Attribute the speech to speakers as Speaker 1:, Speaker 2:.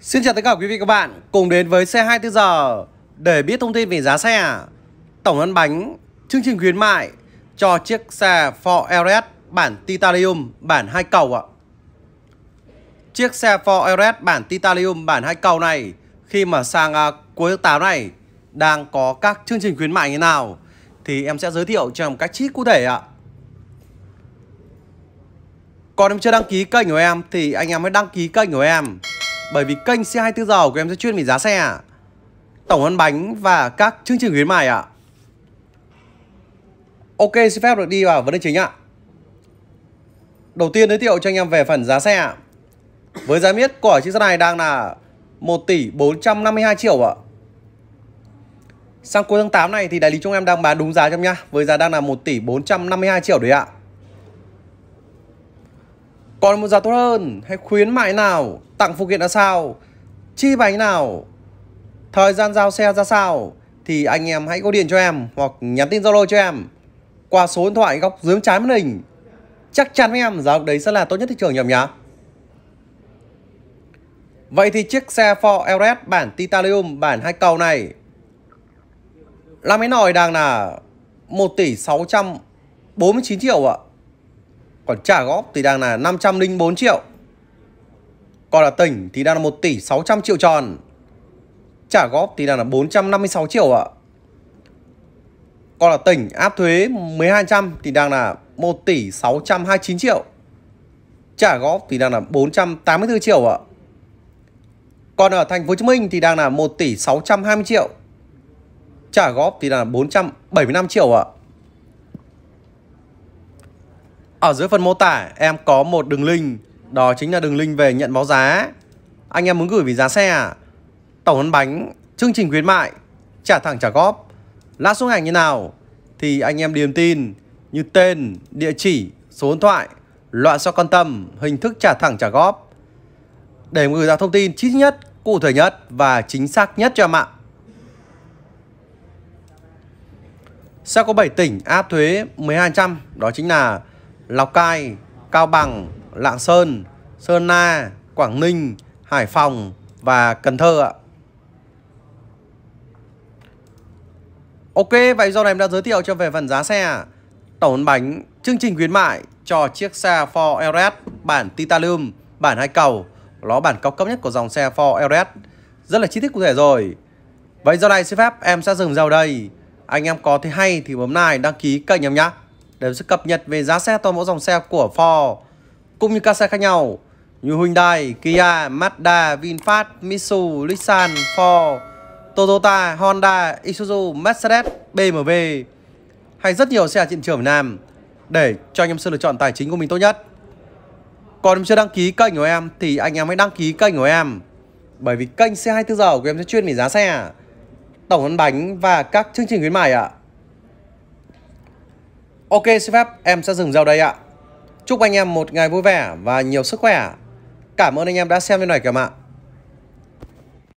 Speaker 1: Xin chào tất cả quý vị các bạn cùng đến với xe 24 giờ để biết thông tin về giá xe, tổng lăn bánh, chương trình khuyến mại cho chiếc xe Ford Everest bản Titanium bản hai cầu ạ. Chiếc xe Ford Everest bản Titanium bản hai cầu này khi mà sang à, cuối tháng 8 này đang có các chương trình khuyến mại như nào thì em sẽ giới thiệu cho một cách chi cụ thể ạ. Còn em chưa đăng ký kênh của em thì anh em hãy đăng ký kênh của em bởi vì kênh C24 giờ của em sẽ chuyên về giá xe Tổng ăn bánh và các chương trình khuyến mại ạ à. Ok xin phép được đi vào vấn đề chính ạ à. Đầu tiên giới thiệu cho anh em về phần giá xe ạ à. Với giá miết của chiếc xe này đang là 1 tỷ 452 triệu ạ à. Sang cuối tháng 8 này thì đại lý chúng em đang bán đúng giá cho em nhá Với giá đang là 1 tỷ 452 triệu đấy ạ à. Còn một giá tốt hơn hay khuyến mại nào, tặng phụ kiện là sao, chi bánh nào, thời gian giao xe ra sao thì anh em hãy có điện cho em hoặc nhắn tin Zalo cho em qua số điện thoại góc dưới trái màn hình. Chắc chắn với em giá lúc đấy sẽ là tốt nhất thị trường nhầm nhá. Vậy thì chiếc xe Ford Everest bản Titanium bản hai cầu này là máy nồi đang là 1 tỷ 649 triệu ạ. Còn trả góp thì đang là 504 triệu Còn là tỉnh thì đang là 1 tỷ 600 triệu tròn Trả góp thì đang là 456 triệu ạ Còn là tỉnh áp thuế 1200 thì đang là 1 tỷ 629 triệu Trả góp thì đang là 484 triệu ạ Còn ở thành phố Hồ Chí Minh thì đang là 1 tỷ 620 triệu Trả góp thì đang là 475 triệu ạ ở dưới phần mô tả em có một đường link Đó chính là đường link về nhận báo giá Anh em muốn gửi về giá xe à? Tổng ăn bánh, chương trình khuyến mại Trả thẳng trả góp Lát xuống hàng như nào Thì anh em điền tin như tên, địa chỉ, số điện thoại Loại sao quan tâm, hình thức trả thẳng trả góp Để gửi ra thông tin chi nhất, cụ thể nhất và chính xác nhất cho em ạ Sẽ có 7 tỉnh áp thuế 1200 Đó chính là Lào Cai, Cao Bằng, Lạng Sơn, Sơn La, Quảng Ninh, Hải Phòng và Cần Thơ ạ. Ok, vậy do này em đã giới thiệu cho về phần giá xe, tổng bánh, chương trình khuyến mại cho chiếc xe Ford Everest bản Titanium, bản hai cầu, nó bản cao cấp nhất của dòng xe Ford Everest. Rất là chi tiết cụ thể rồi. Vậy do này xin phép em sẽ dừng vào đây. Anh em có thấy hay thì bấm like đăng ký kênh em nhé để sẽ cập nhật về giá xe toàn bộ dòng xe của Ford cũng như các xe khác nhau như Hyundai, Kia, Mazda, VinFast, Mitsubishi, Nissan, Ford, Toyota, Honda, Isuzu, Mercedes, BMW hay rất nhiều xe trên trường Việt Nam để cho anh em sự lựa chọn tài chính của mình tốt nhất. Còn chưa đăng ký kênh của em thì anh em hãy đăng ký kênh của em bởi vì kênh xe 24 giờ của em sẽ chuyên về giá xe, tổng lăn bánh và các chương trình khuyến mại ạ. À. Ok xin phép em sẽ dừng giao đây ạ. Chúc anh em một ngày vui vẻ và nhiều sức khỏe. Cảm ơn anh em đã xem video này các mạng.